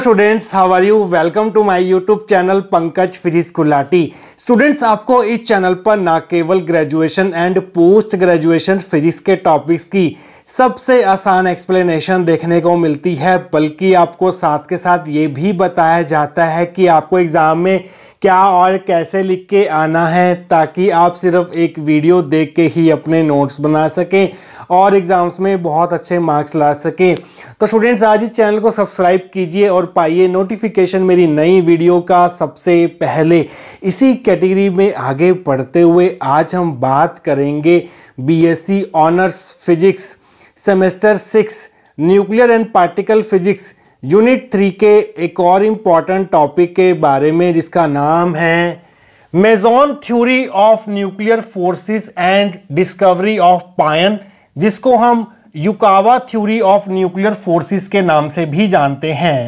students how are you welcome to my YouTube channel Pankaj physics Gulati students आपको इस channel पर ना केवल graduation and post graduation physics के टॉपिक्स की सबसे आसान एक्सप्लेनेशन देखने को मिलती है बल्कि आपको साथ के साथ ये भी बताया जाता है कि आपको एग्ज़ाम में क्या और कैसे लिख के आना है ताकि आप सिर्फ एक वीडियो देख के ही अपने नोट्स बना सकें और एग्ज़ाम्स में बहुत अच्छे मार्क्स ला सकें तो स्टूडेंट्स आज इस चैनल को सब्सक्राइब कीजिए और पाइए नोटिफिकेशन मेरी नई वीडियो का सबसे पहले इसी कैटेगरी में आगे पढ़ते हुए आज हम बात करेंगे BSc honours physics semester six nuclear and particle physics unit three के एक और इम्पॉर्टेंट टॉपिक के बारे में जिसका नाम है meson theory of nuclear forces and discovery of pion जिसको हम Yukawa theory of nuclear forces के नाम से भी जानते हैं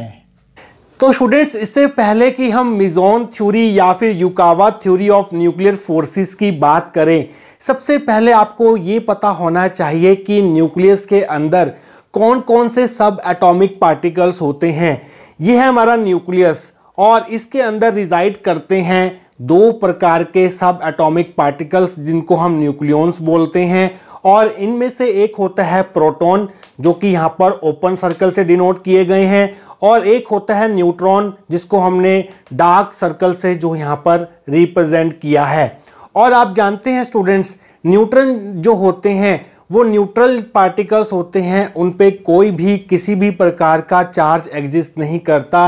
तो स्टूडेंट्स इससे पहले कि हम मिजोन थ्योरी या फिर Yukawa theory of nuclear forces की बात करें सबसे पहले आपको ये पता होना चाहिए कि न्यूक्लियस के अंदर कौन कौन से सब एटॉमिक पार्टिकल्स होते हैं ये है हमारा न्यूक्लियस और इसके अंदर रिजाइड करते हैं दो प्रकार के सब एटॉमिक पार्टिकल्स जिनको हम न्यूक्लियॉन्स बोलते हैं और इनमें से एक होता है प्रोटॉन जो कि यहाँ पर ओपन सर्कल से डिनोट किए गए हैं और एक होता है न्यूट्रॉन जिसको हमने डार्क सर्कल से जो यहाँ पर रिप्रेजेंट किया है और आप जानते हैं स्टूडेंट्स न्यूट्रॉन जो होते हैं वो न्यूट्रल पार्टिकल्स होते हैं उन पे कोई भी किसी भी प्रकार का चार्ज एग्जिस्ट नहीं करता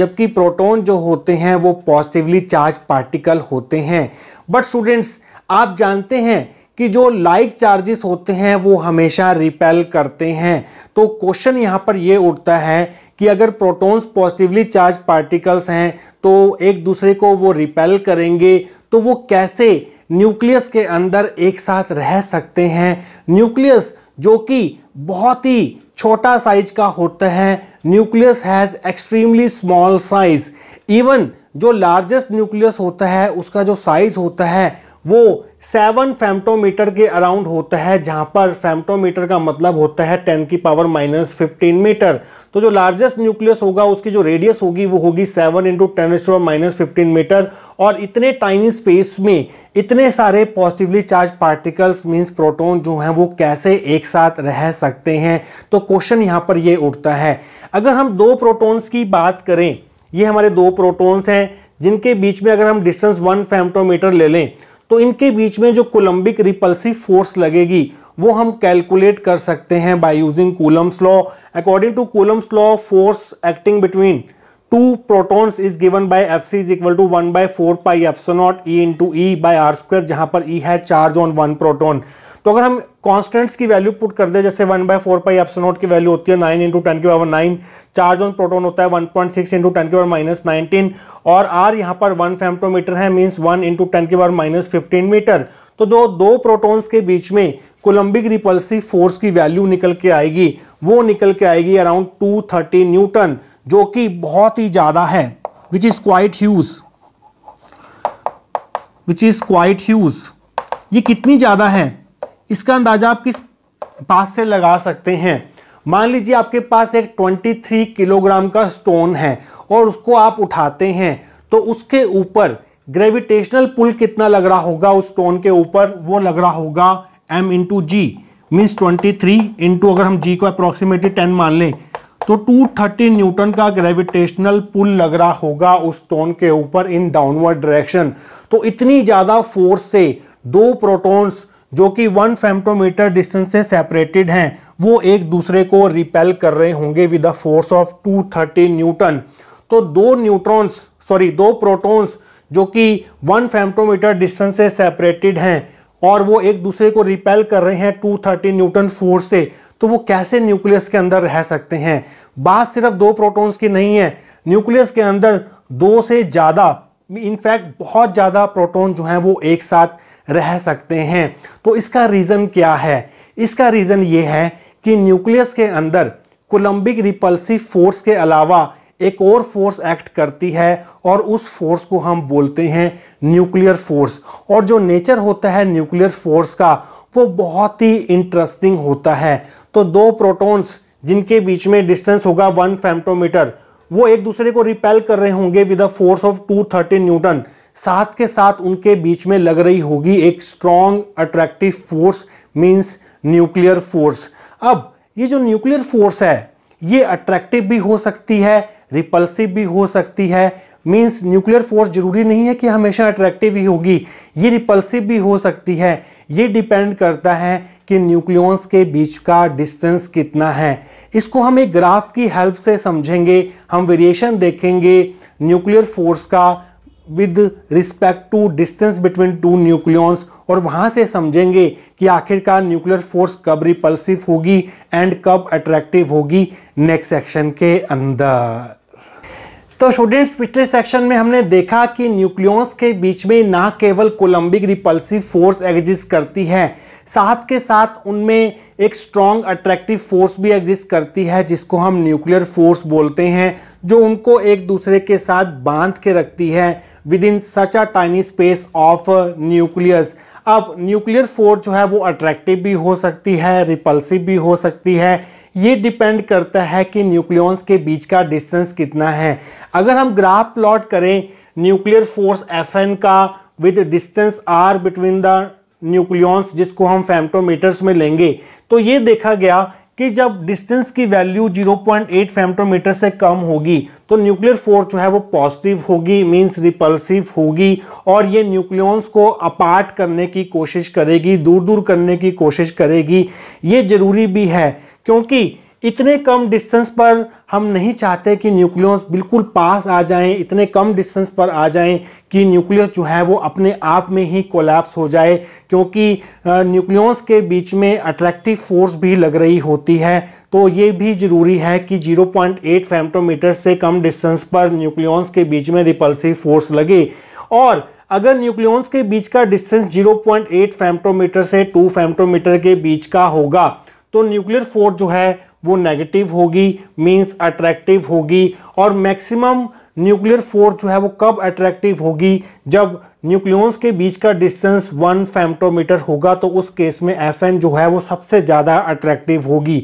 जबकि प्रोटॉन जो होते हैं वो पॉजिटिवली चार्ज पार्टिकल होते हैं बट स्टूडेंट्स आप जानते हैं कि जो लाइक चार्जेस होते हैं वो हमेशा रिपेल करते हैं तो क्वेश्चन यहाँ पर ये उठता है कि अगर प्रोटॉन्स पॉजिटिवली चार्ज पार्टिकल्स हैं तो एक दूसरे को वो रिपेल करेंगे तो वो कैसे न्यूक्लियस के अंदर एक साथ रह सकते हैं न्यूक्लियस जो कि बहुत ही छोटा साइज का होता है nucleus has extremely small size even जो लार्जेस्ट न्यूक्लियस होता है उसका जो साइज होता है वो सेवन फेमटोमीटर के अराउंड होता है जहाँ पर फेमटोमीटर का मतलब होता है टेन की पावर माइनस फिफ्टीन मीटर तो जो लार्जेस्ट न्यूक्लियस होगा उसकी जो रेडियस होगी वो होगी seven into ten power minus fifteen metre और इतने टाइनी स्पेस में इतने सारे positively charge particles means proton जो हैं वो कैसे एक साथ रह सकते हैं तो क्वेश्चन यहाँ पर ये उठता है अगर हम दो प्रोटोन्स की बात करें ये हमारे दो प्रोटोन्स हैं जिनके बीच में अगर हम डिस्टेंस वन फेमटोमीटर ले लें तो इनके बीच में जो कोलंबिक रिपल्सिव फोर्स लगेगी वो हम कैलकुलेट कर सकते हैं by using Coulomb's law according to Coulomb's law force acting between two protons is given by F C is equal to one by four pi epsilon naught e into e by r square जहां पर e e है charge on one proton तो अगर हम constants की value put कर दे जैसे one by four pi naught की वैल्यू होती है नाइन इंटू टेन की power nine charge on proton होता है one point six into ten के पावर माइनस नाइनटीन और आर यहाँ पर वन फेमटोमीटर है मीन्स वन इंटू टेन के पावर माइनस फिफ्टीन मीटर तो जो दो प्रोटोन्स के बीच में कोलंबिक रिपल्सिव फोर्स की वैल्यू निकल के आएगी वो निकल के आएगी अराउंड थर्टी न्यूटन जो कि बहुत ही ज़्यादा है which is quite huge which is quite huge ये कितनी ज़्यादा है इसका अंदाज़ा आप किस पास से लगा सकते हैं मान लीजिए आपके पास एक 23 किलोग्राम का स्टोन है और उसको आप उठाते हैं तो उसके ऊपर ग्रेविटेशनल पुल कितना लग रहा होगा उस स्टोन के ऊपर वो लग रहा होगा M into G means twenty three into अगर हम जी को अप्रोक्सीमेटली टेन मान लें तो 230 न्यूटन का ग्रेविटेशनल पुल लग रहा होगा उस स्टोन के ऊपर इन डाउनवर्ड डायरेक्शन तो इतनी ज़्यादा फोर्स से दो प्रोटॉन्स जो कि वन फेमटोमीटर डिस्टेंस से सेपरेटेड हैं वो एक दूसरे को रिपेल कर रहे होंगे with a force of 230 newton तो दो न्यूट्रॉन्स सॉरी दो प्रोटॉन्स जो कि वन फेमटोमीटर डिस्टेंस से सेपरेटेड हैं और वो एक दूसरे को रिपेल कर रहे हैं थर्टी न्यूटन फोर्स से तो वो कैसे न्यूक्लियस के अंदर रह सकते हैं बात सिर्फ दो प्रोटोन्स की नहीं है न्यूक्लियस के अंदर दो से ज़्यादा इनफैक्ट बहुत ज़्यादा प्रोटॉन जो हैं वो एक साथ रह सकते हैं तो इसका रीज़न क्या है इसका रीज़न ये है कि न्यूक्लियस के अंदर कोलंबिक रिपल्सिव फोर्स के अलावा एक और फोर्स एक्ट करती है और उस फोर्स को हम बोलते हैं न्यूक्लियर फोर्स और जो नेचर होता है न्यूक्लियर फोर्स का वो बहुत ही इंटरेस्टिंग होता है तो दो प्रोटॉन्स जिनके बीच में डिस्टेंस होगा वन फेमटोमीटर वो एक दूसरे को रिपेल कर रहे होंगे with a force of 230 newton साथ के साथ उनके बीच में लग रही होगी एक strong attractive force means nuclear force अब ये जो न्यूक्लियर फोर्स है ये अट्रैक्टिव भी हो सकती है रिपल्सिव भी हो सकती है मीन्स न्यूक्लियर फोर्स जरूरी नहीं है कि हमेशा अट्रैक्टिव ही होगी ये रिपल्सिव भी हो सकती है ये डिपेंड करता है कि न्यूक्लियंस के बीच का डिस्टेंस कितना है इसको हम एक ग्राफ की हेल्प से समझेंगे हम वेरिएशन देखेंगे न्यूक्लियर फोर्स का with respect to distance between two nucleons और वहाँ से समझेंगे कि आखिरकार न्यूक्लियर फोर्स कब रिपल्सिव होगी एंड कब अट्रैक्टिव होगी नेक्स्ट सेक्शन के अंदर तो स्टूडेंट्स पिछले सेक्शन में हमने देखा कि न्यूक्लियॉन्स के बीच में ना केवल कोलंबिक रिपल्सिव फोर्स एग्जिस्ट करती है साथ के साथ उनमें एक स्ट्रॉन्ग अट्रैक्टिव फोर्स भी एग्जिस्ट करती है जिसको हम न्यूक्लियर फोर्स बोलते हैं जो उनको एक दूसरे के साथ बांध के रखती है within such a tiny space of nucleus अब न्यूक्लियर फोर्स जो है वो अट्रैक्टिव भी हो सकती है रिपल्सिव भी हो सकती है ये डिपेंड करता है कि न्यूक्लियंस के बीच का डिस्टेंस कितना है अगर हम ग्राफ प्लॉट करें न्यूक्लियर फोर्स एफ का with distance r between the nucleons जिसको हम फैमटोमीटर्स में लेंगे तो ये देखा गया कि जब डिस्टेंस की वैल्यू 0.8 फेमटोमीटर से कम होगी तो न्यूक्लियर फोर्स जो है वो पॉजिटिव होगी मींस रिपल्सिव होगी और ये न्यूक्लियॉन्स को अपार्ट करने की कोशिश करेगी दूर दूर करने की कोशिश करेगी ये ज़रूरी भी है क्योंकि इतने कम डिस्टेंस पर हम नहीं चाहते कि न्यूक्लियस बिल्कुल पास आ जाएं इतने कम डिस्टेंस पर आ जाएं कि न्यूक्लियस जो है वो अपने आप में ही कोलैप्स हो जाए क्योंकि न्यूक्लियस के बीच में अट्रैक्टिव फोर्स भी लग रही होती है तो ये भी ज़रूरी है कि 0.8 फेमटोमीटर से कम डिस्टेंस पर न्यूक्लियस के बीच में रिपल्सिव फोर्स लगे और अगर न्यूक्लियस के बीच का डिस्टेंस जीरो पॉइंट से टू फैमटोमीटर के बीच का होगा तो न्यूक्लियर फोर्स जो है वो नेगेटिव होगी मींस अट्रैक्टिव होगी और मैक्सिमम न्यूक्लियर फोर्स जो है वो कब अट्रैक्टिव होगी जब न्यूक्लियस के बीच का डिस्टेंस वन फैमटोमीटर होगा तो उस केस में एफ जो है वो सबसे ज़्यादा अट्रैक्टिव होगी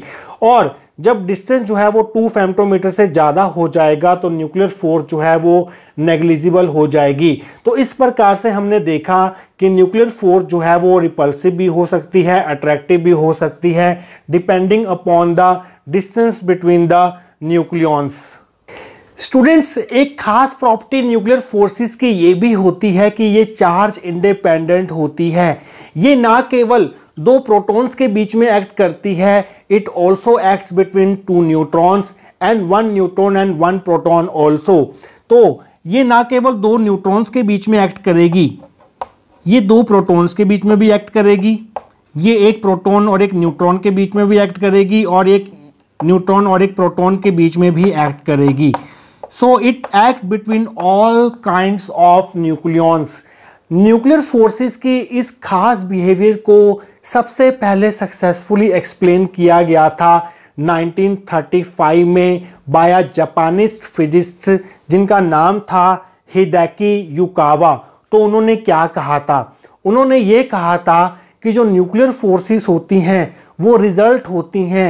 और जब डिस्टेंस जो है वो टू फैमटोमीटर से ज़्यादा हो जाएगा तो न्यूक्लियर फोर्स जो है वो नेग्लिजिबल हो जाएगी तो इस प्रकार से हमने देखा कि न्यूक्लियर फोर्स जो है वो रिपल्सिव भी हो सकती है अट्रैक्टिव भी हो सकती है depending upon the distance between the nucleons students एक खास प्रॉपर्टी न्यूक्लियर फोर्सेस की ये भी होती है कि ये चार्ज इंडिपेंडेंट होती है ये ना केवल दो प्रोटॉन्स के बीच में एक्ट करती है it also acts between two neutrons and one neutron and one proton also तो ये ना केवल दो न्यूट्रॉन्स के बीच में एक्ट करेगी ये दो प्रोटॉन्स के बीच में भी एक्ट करेगी ये एक प्रोटॉन और एक न्यूट्रॉन के बीच में भी एक्ट करेगी और एक न्यूट्रॉन और एक प्रोटॉन के बीच में भी एक्ट करेगी so it act between all kinds of nucleons nuclear forces के इस खास बिहेवियर को सबसे पहले सक्सेसफुली एक्सप्लेन किया गया था 1935 में बाया जापानिस्ट फिजिस्ट जिनका नाम था हिदैकी युकावा तो उन्होंने क्या कहा था उन्होंने ये कहा था कि जो न्यूक्लियर फोर्सेस होती हैं वो रिज़ल्ट होती हैं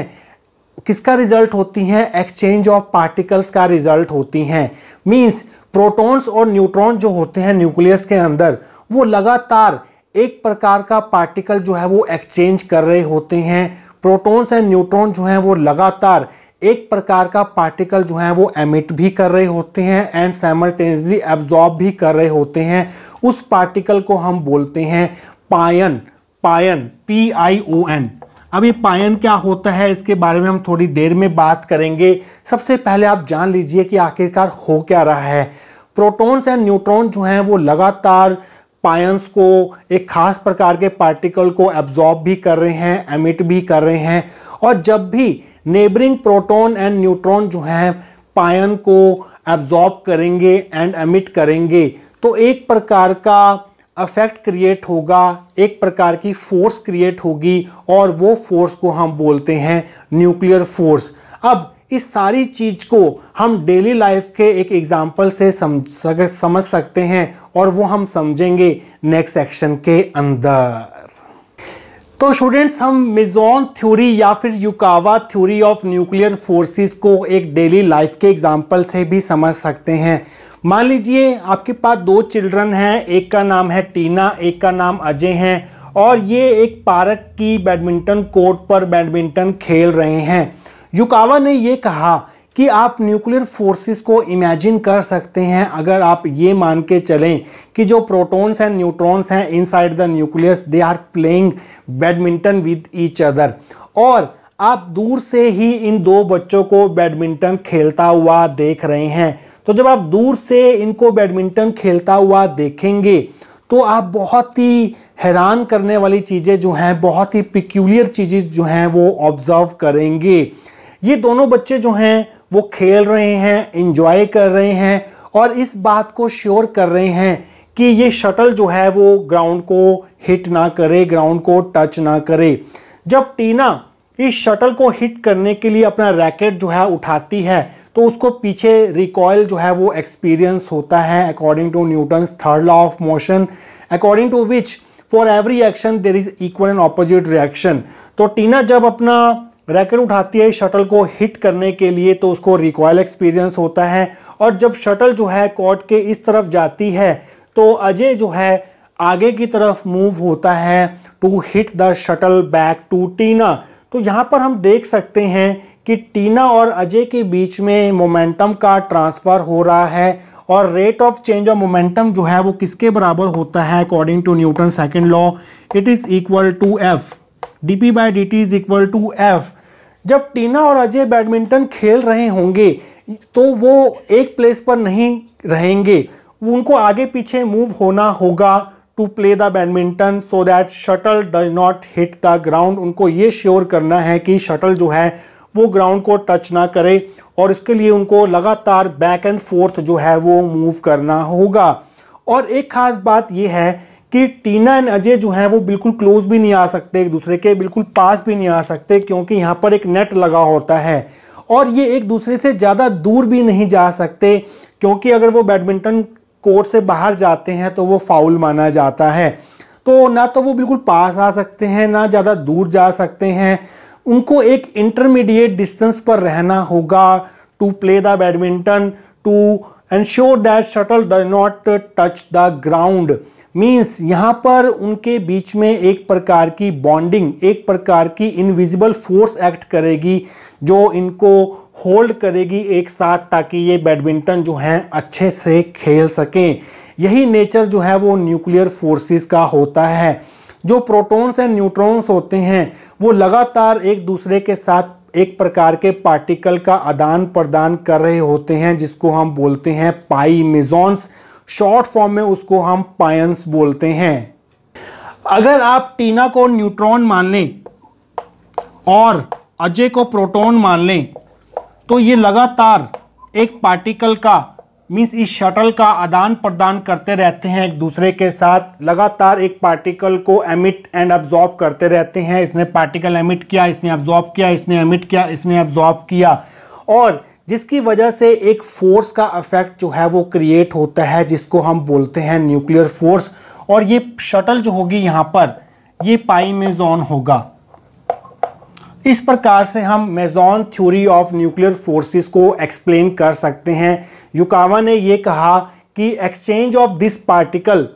किसका रिज़ल्ट होती हैं एक्सचेंज ऑफ पार्टिकल्स का रिज़ल्ट होती हैं मींस प्रोटॉन्स और न्यूट्रॉन जो होते हैं न्यूक्लियस के अंदर वो लगातार एक प्रकार का पार्टिकल जो है वो एक्सचेंज कर रहे होते हैं प्रोटॉन्स एंड न्यूट्रॉन जो हैं वो लगातार एक प्रकार का पार्टिकल जो है वो एमिट भी कर रहे होते हैं एंड साइमल्टेनियसली एब्जॉर्ब भी कर रहे होते हैं उस पार्टिकल को हम बोलते हैं पायन पायन पी आई ओ एन अब ये पायन क्या होता है इसके बारे में हम थोड़ी देर में बात करेंगे सबसे पहले आप जान लीजिए कि आखिरकार हो क्या रहा है प्रोटॉन्स एंड न्यूट्रॉन जो हैं वो लगातार पायंस को एक खास प्रकार के पार्टिकल को एब्जॉर्ब भी कर रहे हैं एमिट भी कर रहे हैं और जब भी नेबरिंग प्रोटॉन एंड न्यूट्रॉन जो हैं पायन को एब्जॉर्ब करेंगे एंड एमिट करेंगे तो एक प्रकार का अफेक्ट क्रिएट होगा एक प्रकार की फोर्स क्रिएट होगी और वो फोर्स को हम बोलते हैं न्यूक्लियर फोर्स अब इस सारी चीज़ को हम डेली लाइफ के एक एग्जाम्पल से समझ समझ सकते हैं और वो हम समझेंगे नेक्स्ट सेक्शन के अंदर तो स्टूडेंट्स हम मिजोन थ्योरी या फिर Yukawa theory of nuclear forces को एक डेली लाइफ के एग्जाम्पल से भी समझ सकते हैं मान लीजिए आपके पास दो चिल्ड्रन हैं एक का नाम है टीना एक का नाम अजय है और ये एक पार्क की बैडमिंटन कोर्ट पर बैडमिंटन खेल रहे हैं युकावा ने ये कहा कि आप न्यूक्लियर फोर्सेस को इमेजिन कर सकते हैं अगर आप ये मान के चलें कि जो प्रोटॉन्स एंड न्यूट्रॉन्स हैं inside the nucleus they are playing badminton with each other और आप दूर से ही इन दो बच्चों को बैडमिंटन खेलता हुआ देख रहे हैं तो जब आप दूर से इनको बैडमिंटन खेलता हुआ देखेंगे तो आप बहुत ही हैरान करने वाली चीज़ें जो हैं बहुत ही पिक्यूलियर चीज़ें जो हैं वो ऑब्ज़र्व करेंगे ये दोनों बच्चे जो हैं वो खेल रहे हैं इंजॉय कर रहे हैं और इस बात को श्योर कर रहे हैं कि ये शटल जो है वो ग्राउंड को हिट ना करे ग्राउंड को टच ना करे जब टीना इस शटल को हिट करने के लिए अपना रैकेट जो है उठाती है तो उसको पीछे रिकॉयल जो है वो एक्सपीरियंस होता है according to Newton's third law of motion according to which for every action there is equal and opposite reaction तो टीना जब अपना रैकेट उठाती है शटल को हिट करने के लिए तो उसको रिकॉयल एक्सपीरियंस होता है और जब शटल जो है कॉट के इस तरफ जाती है तो अजय जो है आगे की तरफ मूव होता है to hit the shuttle back to Tina तो यहाँ पर हम देख सकते हैं कि टीना और अजय के बीच में मोमेंटम का ट्रांसफ़र हो रहा है और rate of change of momentum जो है वो किसके बराबर होता है according to Newton second law it is equal to F d P by d t is equal to F जब टीना और अजय बैडमिंटन खेल रहे होंगे तो वो एक प्लेस पर नहीं रहेंगे उनको आगे पीछे मूव होना होगा to play the badminton so that shuttle does not hit the ground उनको ये श्योर करना है कि शटल जो है वो ग्राउंड को टच ना करे और इसके लिए उनको लगातार बैक एंड फोर्थ जो है वो मूव करना होगा और एक ख़ास बात ये है कि टीना एंड अजय जो हैं वो बिल्कुल क्लोज भी नहीं आ सकते एक दूसरे के बिल्कुल पास भी नहीं आ सकते क्योंकि यहाँ पर एक नेट लगा होता है और ये एक दूसरे से ज़्यादा दूर भी नहीं जा सकते क्योंकि अगर वो बैडमिंटन कोर्ट से बाहर जाते हैं तो वो फाउल माना जाता है तो ना तो वो बिल्कुल पास आ सकते हैं ना ज़्यादा दूर जा सकते हैं उनको एक इंटरमीडिएट डिस्टेंस पर रहना होगा to play the badminton to ensure that shuttle does not touch the ground means यहाँ पर उनके बीच में एक प्रकार की बॉन्डिंग एक प्रकार की इनविजिबल फोर्स एक्ट करेगी जो इनको होल्ड करेगी एक साथ ताकि ये बैडमिंटन जो हैं अच्छे से खेल सकें यही नेचर जो है वो न्यूक्लियर फोर्सेस का होता है जो प्रोटॉन्स एंड न्यूट्रॉन्स होते हैं वो लगातार एक दूसरे के साथ एक प्रकार के पार्टिकल का आदान प्रदान कर रहे होते हैं जिसको हम बोलते हैं पाई मिजोन्स शॉर्ट फॉर्म में उसको हम पायंस बोलते हैं अगर आप टीना को न्यूट्रॉन मान लें और अजय को प्रोटॉन मान लें तो ये लगातार एक पार्टिकल का मीन्स इस शटल का आदान प्रदान करते रहते हैं एक दूसरे के साथ लगातार एक पार्टिकल को एमिट एंड अब्जॉर्व करते रहते हैं इसने पार्टिकल एमिट किया इसने अब्जॉर्ब किया इसने एमिट किया इसने अब्जॉर्ब किया और जिसकी वजह से एक फोर्स का इफेक्ट जो है वो क्रिएट होता है जिसको हम बोलते हैं न्यूक्लियर फोर्स और ये शटल जो होगी यहाँ पर ये पाई मेजॉन होगा इस प्रकार से हम meson theory of nuclear forces को एक्सप्लेन कर सकते हैं युकावा ने ये कहा कि exchange of this particle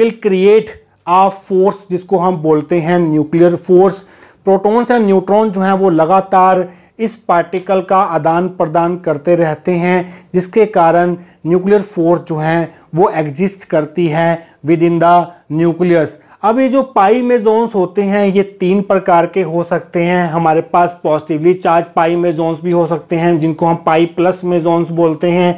will create a force जिसको हम बोलते हैं nuclear force protons and neutron जो हैं वो लगातार इस पार्टिकल का आदान प्रदान करते रहते हैं जिसके कारण न्यूक्लियर फोर्स जो हैं वो एग्जिस्ट करती हैं विद इन द न्यूक्लियस अब ये जो पाई मेजोन्स होते हैं ये तीन प्रकार के हो सकते हैं हमारे पास पॉजिटिवली चार्ज पाई मेजोन्स भी हो सकते हैं जिनको हम पाई प्लस मेजोन्स बोलते हैं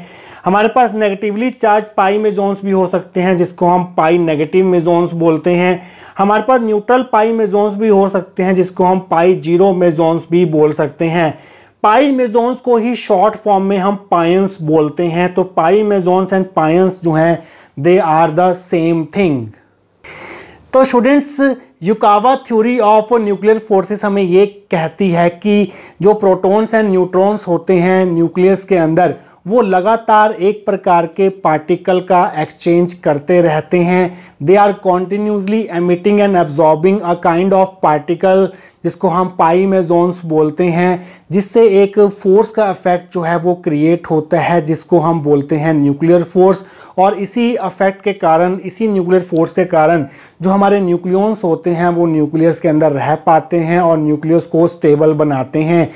हमारे पास नेगेटिवली चार्ज पाई मेजोन्स भी हो सकते हैं जिसको हम पाई नेगेटिव मेजोन्स बोलते हैं हमारे पास न्यूट्रल पाई मेजोन्स भी हो सकते हैं जिसको हम पाई जीरो मेजोन्स भी बोल सकते हैं पाई मेजोन्स को ही शॉर्ट फॉर्म में हम पायंस बोलते हैं तो पाई मेजोन्स एंड पायंस जो हैं they are the same thing तो students Yukawa theory of nuclear forces हमें ये कहती है कि जो प्रोटॉन्स एंड न्यूट्रॉन्स होते हैं न्यूक्लियस के अंदर वो लगातार एक प्रकार के पार्टिकल का एक्सचेंज करते रहते हैं they are continuously emitting and absorbing a kind of particle जिसको हम पाई मेजोन्स बोलते हैं जिससे एक फोर्स का इफेक्ट जो है वो क्रिएट होता है जिसको हम बोलते हैं न्यूक्लियर फोर्स और इसी अफेक्ट के कारण इसी न्यूक्लियर फोर्स के कारण जो हमारे न्यूक्लियंस होते हैं वो न्यूक्लियस के अंदर रह पाते हैं और न्यूक्लियस को स्टेबल बनाते हैं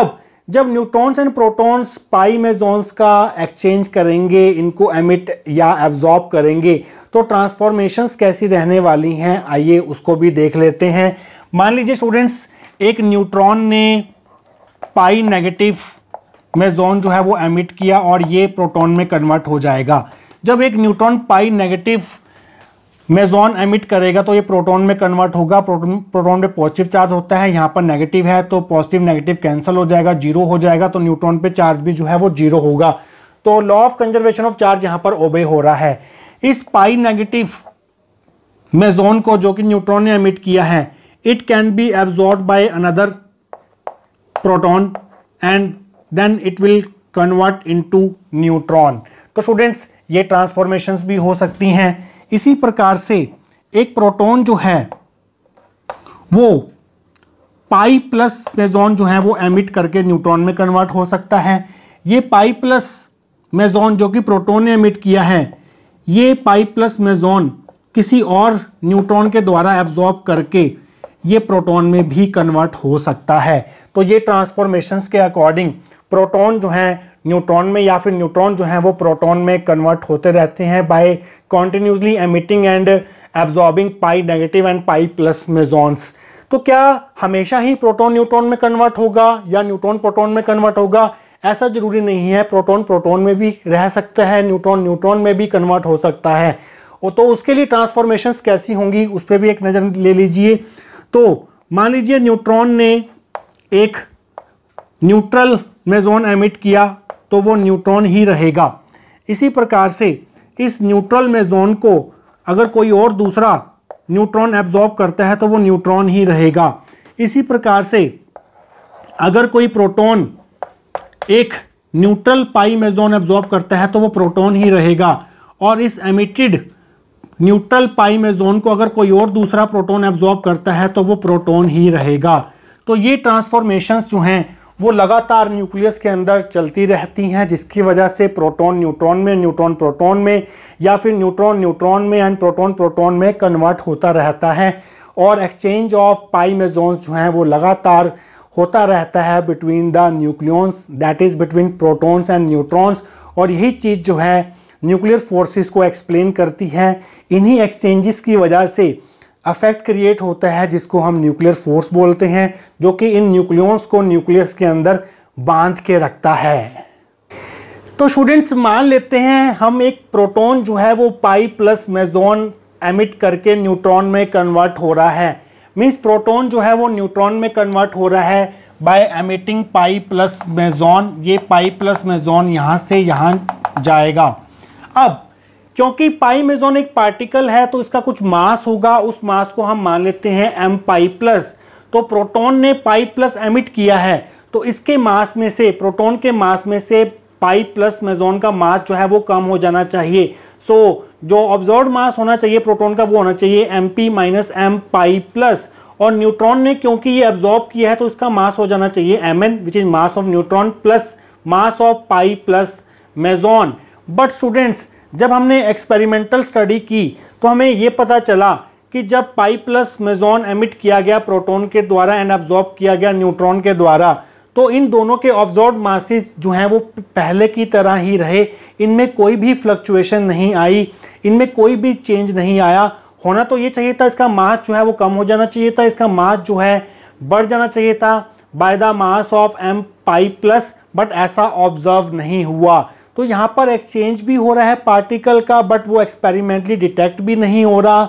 अब जब neutrons and protons pi mesons का एक्सचेंज करेंगे इनको एमिट या एब्जॉर्ब करेंगे तो ट्रांसफॉर्मेशंस कैसी रहने वाली हैं आइए उसको भी देख लेते हैं मान लीजिए स्टूडेंट्स एक न्यूट्रॉन ने पाई नेगेटिव मेजोन जो है वो एमिट किया और ये प्रोटॉन में कन्वर्ट हो जाएगा जब एक neutron pi negative meson emit करेगा तो ये प्रोटॉन में कन्वर्ट होगा प्रोटॉन प्रोटॉन में पॉजिटिव चार्ज होता है यहाँ पर नेगेटिव है तो पॉजिटिव नेगेटिव कैंसिल हो जाएगा जीरो हो जाएगा तो न्यूट्रॉन पे चार्ज भी जो है वो जीरो होगा तो law of conservation of charge यहाँ पर ओबे हो रहा है इस पाई नेगेटिव मेजोन को जो कि न्यूट्रॉन ने एमिट किया है it can be absorb by another proton and then it will convert to neutron तो स्टूडेंट्स ये ट्रांसफॉर्मेशन भी हो सकती हैं इसी प्रकार से एक प्रोटॉन जो है वो पाई प्लस मेजोन जो है वो एमिट करके न्यूट्रॉन में कन्वर्ट हो सकता है ये पाई प्लस मेजोन जो कि प्रोटॉन ने एमिट किया है ये पाई प्लस मेजोन किसी और न्यूट्रॉन के द्वारा एब्जॉर्ब करके ये प्रोटॉन में भी कन्वर्ट हो सकता है तो ये ट्रांसफॉर्मेशंस के अकॉर्डिंग प्रोटॉन जो हैं न्यूट्रॉन में या फिर न्यूट्रॉन जो हैं वो प्रोटॉन में कन्वर्ट होते रहते हैं by continuously emitting and absorbing pi negative and pi plus mesons तो क्या हमेशा ही प्रोटॉन न्यूट्रॉन में कन्वर्ट होगा या न्यूट्रॉन प्रोटॉन में कन्वर्ट होगा ऐसा जरूरी नहीं है प्रोटॉन प्रोटॉन में भी रह सकता है न्यूट्रॉन न्यूट्रॉन में भी कन्वर्ट हो सकता है और तो उसके लिए ट्रांसफॉर्मेशंस कैसी होंगी उस पर भी एक नज़र ले लीजिए तो मान लीजिए न्यूट्रॉन ने एक न्यूट्रल मेजोन एमिट किया तो वो न्यूट्रॉन ही रहेगा इसी प्रकार से इस न्यूट्रल में जोन को अगर कोई और दूसरा न्यूट्रॉन एब्जॉर्ब करता है तो वो न्यूट्रॉन ही रहेगा इसी प्रकार से अगर कोई प्रोटॉन एक न्यूट्रल पाई में जोन एब्जॉर्ब करता है तो वो प्रोटॉन ही रहेगा और इस एमिटेड न्यूट्रल पाई में जोन को अगर कोई और दूसरा प्रोटॉन एब्जॉर्ब करता है तो वो प्रोटॉन ही रहेगा तो ये ट्रांसफॉर्मेशंस जो हैं वो लगातार न्यूक्लियस के अंदर चलती रहती हैं जिसकी वजह से प्रोटॉन न्यूट्रॉन में न्यूट्रॉन प्रोटॉन में या फिर न्यूट्रॉन न्यूट्रॉन में एंड प्रोटॉन प्रोटॉन में कन्वर्ट होता रहता है और एक्सचेंज ऑफ पाई मेजोन्स जो हैं वो लगातार होता रहता है between the nucleons that is between protons and neutrons और यही चीज़ जो है न्यूक्लियर फोर्सेस को एक्सप्लेन करती है इन्हीं एक्सचेंजेस की वजह से अफेक्ट क्रिएट होता है जिसको हम न्यूक्लियर फोर्स बोलते हैं जो कि इन न्यूक्लियस को न्यूक्लियस के अंदर बांध के रखता है तो स्टूडेंट्स मान लेते हैं हम एक प्रोटॉन जो है वो पाई प्लस मेजोन एमिट करके न्यूट्रॉन में कन्वर्ट हो रहा है मीन्स प्रोटॉन जो है वो न्यूट्रॉन में कन्वर्ट हो रहा है by emitting pi plus meson ये पाई प्लस मेजोन यहाँ से यहाँ जाएगा अब क्योंकि पाई मेजोन एक पार्टिकल है तो इसका कुछ मास होगा उस मास को हम मान लेते हैं एम पाई प्लस तो प्रोटॉन ने पाई प्लस एमिट किया है तो इसके मास में से प्रोटॉन के मास में से पाई प्लस मेजोन का मास जो है वो कम हो जाना चाहिए सो so, जो ऑब्जर्व मास होना चाहिए प्रोटॉन का वो होना चाहिए M P minus M pi plus और न्यूट्रॉन ने क्योंकि ये ऑब्जॉर्व किया है तो इसका मास हो जाना चाहिए M N which is mass of neutron plus mass of pi plus meson but students जब हमने एक्सपेरिमेंटल स्टडी की तो हमें ये पता चला कि जब पाई प्लस मेजोन एमिट किया गया प्रोटॉन के द्वारा एंड ऑब्जॉर्ब किया गया न्यूट्रॉन के द्वारा तो इन दोनों के ऑब्जॉर्ब मासेस जो हैं वो पहले की तरह ही रहे इनमें कोई भी फ्लक्चुएशन नहीं आई इनमें कोई भी चेंज नहीं आया होना तो ये चाहिए था इसका मास जो है वो कम हो जाना चाहिए था इसका मास जो है बढ़ जाना चाहिए था by the mass of M pi plus but ऐसा ऑब्जर्व नहीं हुआ तो यहाँ पर एक्सचेंज भी हो रहा है पार्टिकल का बट वो एक्सपेरिमेंटली डिटेक्ट भी नहीं हो रहा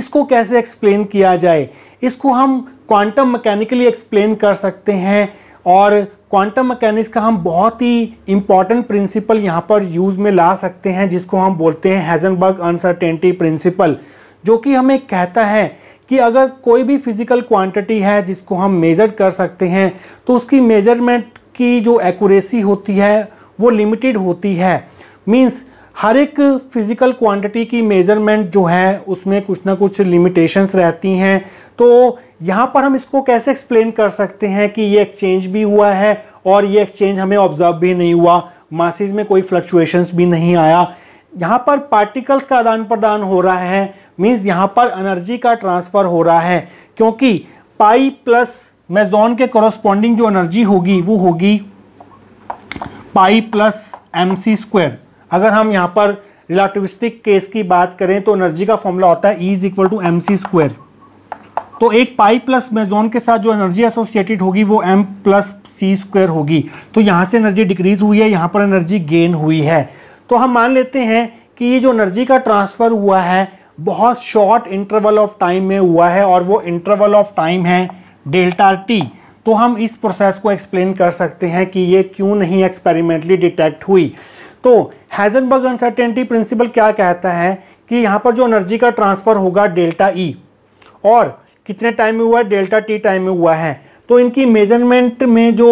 इसको कैसे एक्सप्लेन किया जाए इसको हम क्वांटम मैकेनिकली एक्सप्लेन कर सकते हैं और क्वांटम मैकेनिक्स का हम बहुत ही इम्पॉर्टेंट प्रिंसिपल यहाँ पर यूज़ में ला सकते हैं जिसको हम बोलते हैं हैजनबर्ग अनसर्टेनिटी प्रिंसिपल जो कि हमें कहता है कि अगर कोई भी फिज़िकल क्वांटिटी है जिसको हम मेज़र कर सकते हैं तो उसकी मेजरमेंट की जो एक्यूरेसी होती है वो लिमिटेड होती है मीन्स हर एक फिज़िकल क्वांटिटी की मेज़रमेंट जो है उसमें कुछ ना कुछ लिमिटेशंस रहती हैं तो यहाँ पर हम इसको कैसे एक्सप्लेन कर सकते हैं कि ये एक्सचेंज भी हुआ है और ये एक्सचेंज हमें ऑब्जर्व भी नहीं हुआ मासिस में कोई फ्लक्चुएशंस भी नहीं आया यहाँ पर पार्टिकल्स का आदान प्रदान हो रहा है मीन्स यहाँ पर एनर्जी का ट्रांसफ़र हो रहा है क्योंकि पाई प्लस मेजोन के कॉरस्पॉन्डिंग जो एनर्जी होगी वो होगी pi plus M C square अगर हम यहाँ पर रिलेटिविस्टिक केस की बात करें तो एनर्जी का फॉर्मूला होता है E is equal to M C square तो एक पाई प्लस मेजोन के साथ जो एनर्जी एसोसिएटेड होगी वो एम प्लस सी स्क्वायर होगी तो यहाँ से एनर्जी डिक्रीज हुई है यहाँ पर एनर्जी गेन हुई है तो हम मान लेते हैं कि ये जो एनर्जी का ट्रांसफ़र हुआ है बहुत शॉर्ट इंटरवल ऑफ टाइम में हुआ है और वो इंटरवल ऑफ टाइम है डेल्टा टी तो हम इस प्रोसेस को एक्सप्लेन कर सकते हैं कि ये क्यों नहीं एक्सपेरिमेंटली डिटेक्ट हुई तो हैजनबर्ग अनसर्टेनिटी प्रिंसिपल क्या कहता है कि यहाँ पर जो एनर्जी का ट्रांसफ़र होगा डेल्टा ई e, और कितने टाइम में हुआ है डेल्टा टी टाइम में हुआ है तो इनकी मेजरमेंट में जो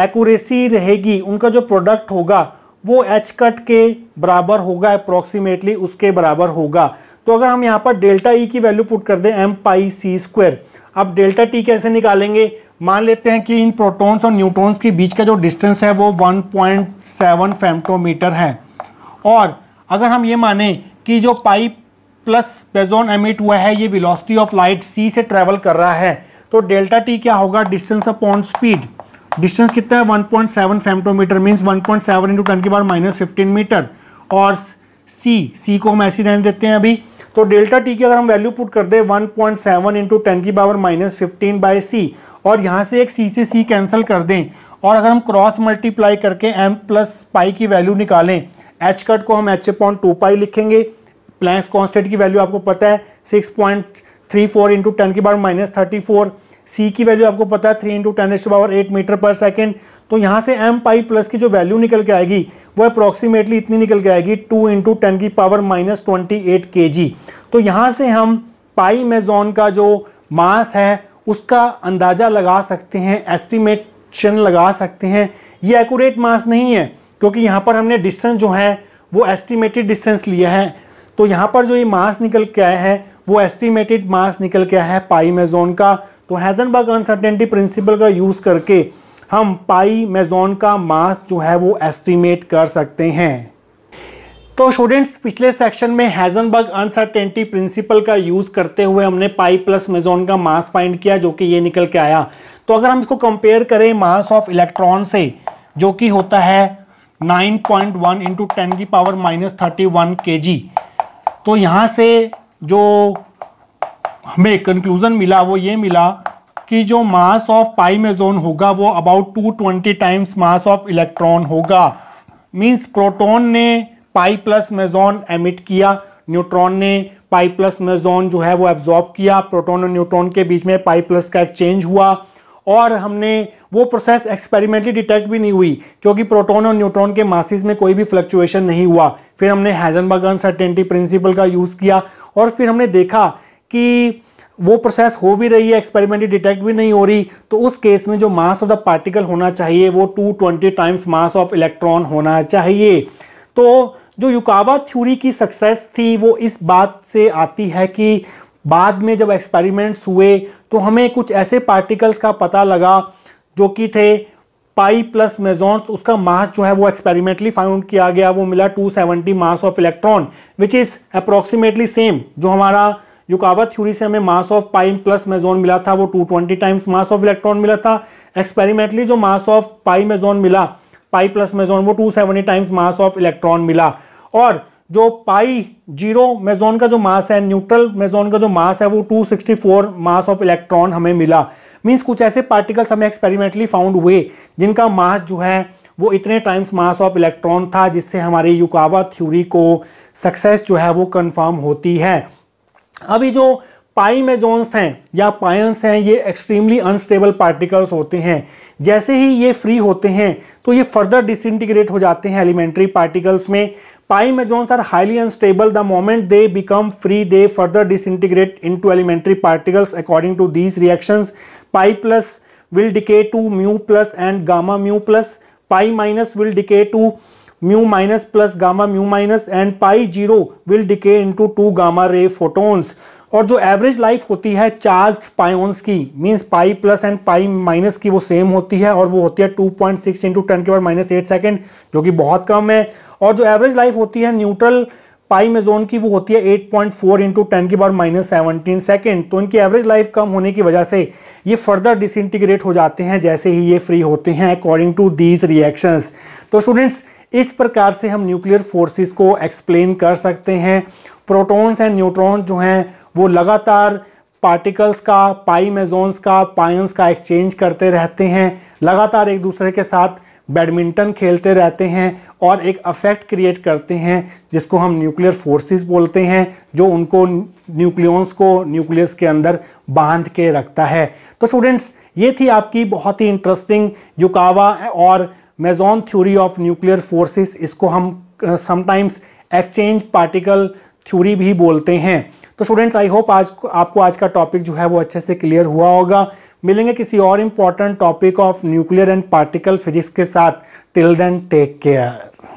एक्यूरेसी रहेगी उनका जो प्रोडक्ट होगा वो एच कट के बराबर होगा अप्रॉक्सीमेटली उसके बराबर होगा तो अगर हम यहाँ पर डेल्टा ई e की वैल्यू पुट कर दें एम पाई सी स्क्वेयर अब डेल्टा टी कैसे निकालेंगे मान लेते हैं कि इन प्रोटॉन्स और न्यूट्रॉन्स के बीच का जो डिस्टेंस है वो 1.7 फेमटोमीटर है और अगर हम ये माने कि जो पाइप प्लस बेजोन एमिट हुआ है ये वेलोसिटी ऑफ लाइट सी से ट्रेवल कर रहा है तो डेल्टा टी क्या होगा डिस्टेंस अपॉन स्पीड डिस्टेंस कितना है 1.7 point seven femtometre means one point seven into ten के बार माइनस फिफ्टीन मीटर और सी सी को हम ऐसी रहने देते हैं अभी तो डेल्टा टी की अगर हम वैल्यू पुट कर दें 1.7 पॉइंट सेवन इंटू टेन की power minus fifteen by C और यहाँ से एक सी से सी कैंसिल कर दें और अगर हम क्रॉस मल्टीप्लाई करके एम प्लस पाई की वैल्यू निकालें एच कट को हम एच पॉइंट टू पाई लिखेंगे प्लैंक्स कॉन्स्टेंट की वैल्यू आपको पता है six point three four into ten की power minus thirty four C की वैल्यू आपको पता है थ्री इंटू टेन एच पावर एट मीटर पर सेकेंड तो यहाँ से एम पाई प्लस की जो वैल्यू निकल के आएगी वो अप्रॉक्सीमेटली इतनी निकल के आएगी टू इंटू टेन की power minus twenty eight K G तो यहाँ से हम पाई मेजोन का जो मास है उसका अंदाज़ा लगा सकते हैं एस्टिमेशन लगा सकते हैं ये एक्यूरेट मास नहीं है क्योंकि यहाँ पर हमने डिस्टेंस जो है वो एस्टिमेटेड डिस्टेंस लिया है तो यहाँ पर जो ये मास निकल के आया है वो एस्टिमेटेड मास निकल के आया है पाई मेजोन का तो हैजनबर्ग अनसर्टेनिटी प्रिंसिपल का यूज़ करके हम पाई मेजोन का मास जो है वो एस्टिमेट कर सकते हैं तो स्टूडेंट्स पिछले सेक्शन में हैजनबर्ग अनसर्टेनिटी प्रिंसिपल का यूज़ करते हुए हमने पाई प्लस मेजोन का मास फाइंड किया जो कि ये निकल के आया तो अगर हम इसको कंपेयर करें मास ऑफ इलेक्ट्रॉन से जो कि होता है 9.1 पॉइंट वन इंटू टेन की power minus thirty one K G तो यहाँ से जो हमें कंक्लूज़न मिला वो ये मिला कि जो मास ऑफ पाई मेजोन होगा वो about 220 times mass of electron होगा मीन्स प्रोटोन ने पाई प्लस मेजोन एमिट किया न्यूट्रॉन ने पाई प्लस मेजोन जो है वो एब्जॉर्ब किया प्रोटॉन और न्यूट्रॉन के बीच में पाई प्लस का एक्सचेंज हुआ और हमने वो प्रोसेस एक्सपेरिमेंटली डिटेक्ट भी नहीं हुई क्योंकि प्रोटॉन और न्यूट्रॉन के मासिस में कोई भी फ्लक्चुएशन नहीं हुआ फिर हमने बगन सर्टेंटी प्रिंसिपल का यूज़ किया और फिर हमने देखा कि वो प्रोसेस हो भी रही है एक्सपेरिमेंटली डिटेक्ट भी नहीं हो रही तो उस केस में जो मास ऑफ द पार्टिकल होना चाहिए वो 220 टाइम्स मास ऑफ इलेक्ट्रॉन होना चाहिए तो जो युकावा थ्योरी की सक्सेस थी वो इस बात से आती है कि बाद में जब एक्सपेरिमेंट्स हुए तो हमें कुछ ऐसे पार्टिकल्स का पता लगा जो कि थे पाई प्लस मेजोन उसका मास जो है वो एक्सपेरिमेंटली फाउंड किया गया वो मिला 270 mass of electron which is approximately same जो हमारा युकावा थ्योरी से हमें मास ऑफ पाई प्लस मेजोन मिला था वो 220 टाइम्स मास ऑफ इलेक्ट्रॉन मिला था एक्सपेरिमेंटली जो मास ऑफ पाई मेजोन मिला पाई प्लस मेजोन वो 270 टाइम्स मास ऑफ इलेक्ट्रॉन मिला और जो पाई जीरो मेजोन का जो मास है न्यूट्रल मेजोन का जो मास है वो 264 मास ऑफ इलेक्ट्रॉन हमें मिला मीन्स कुछ ऐसे पार्टिकल्स हमें एक्सपेरिमेंटली फाउंड हुए जिनका मास जो है वो इतने टाइम्स मास ऑफ इलेक्ट्रॉन था जिससे हमारी युकावा थ्योरी को सक्सेस जो है वो कन्फर्म होती है अभी जो मेजोन्स हैं या पायंस हैं ये एक्सट्रीमली अनस्टेबल पार्टिकल्स होते हैं जैसे ही ये फ्री होते हैं तो ये फर्दर डिसइंटीग्रेट हो जाते हैं एलिमेंट्री पार्टिकल्स में mesons are highly unstable the moment they become free they further disintegrate into elementary particles according to these reactions pi plus will decay to mu plus and gamma mu plus pi minus will decay to mu minus plus gamma mu minus and pi zero will decay into two gamma ray photons और जो average life होती है charge pions की means pi plus and pi minus की वो same होती है और वो होती है 2.6 पॉइंट सिक्स इंटू टेन के बाद माइनस एट सेकेंड जो कि बहुत कम है और जो एवरेज लाइफ होती है न्यूट्रल पाई मेजोन की वो होती है 8.4 पॉइंट फोर इंटू टेन के बार माइनस सेवनटीन सेकेंड तो इनकी एवरेज लाइफ कम होने की वजह से ये फर्दर डिसइंटीग्रेट हो जाते हैं जैसे ही ये फ्री होते हैं अकॉर्डिंग टू दीज रिएक्शंस तो स्टूडेंट्स इस प्रकार से हम न्यूक्लियर फोर्सेस को एक्सप्लेन कर सकते हैं प्रोटॉन्स एंड न्यूट्रॉन्स जो हैं वो लगातार पार्टिकल्स का पाई मेजोन्स का पायंस का एक्सचेंज करते रहते हैं लगातार एक दूसरे के साथ बैडमिंटन खेलते रहते हैं और एक अफेक्ट क्रिएट करते हैं जिसको हम न्यूक्लियर फोर्सेस बोलते हैं जो उनको न्यूक्लियंस को न्यूक्लियस के अंदर बांध के रखता है तो स्टूडेंट्स ये थी आपकी बहुत ही इंटरेस्टिंग युकावा और meson theory of nuclear forces इसको हम समटाइम्स एक्सचेंज पार्टिकल थ्योरी भी बोलते हैं तो स्टूडेंट्स आई होप आज आपको आज का टॉपिक जो है वो अच्छे से क्लियर हुआ होगा मिलेंगे किसी और important topic of nuclear and particle physics के साथ टिल देन टेक केयर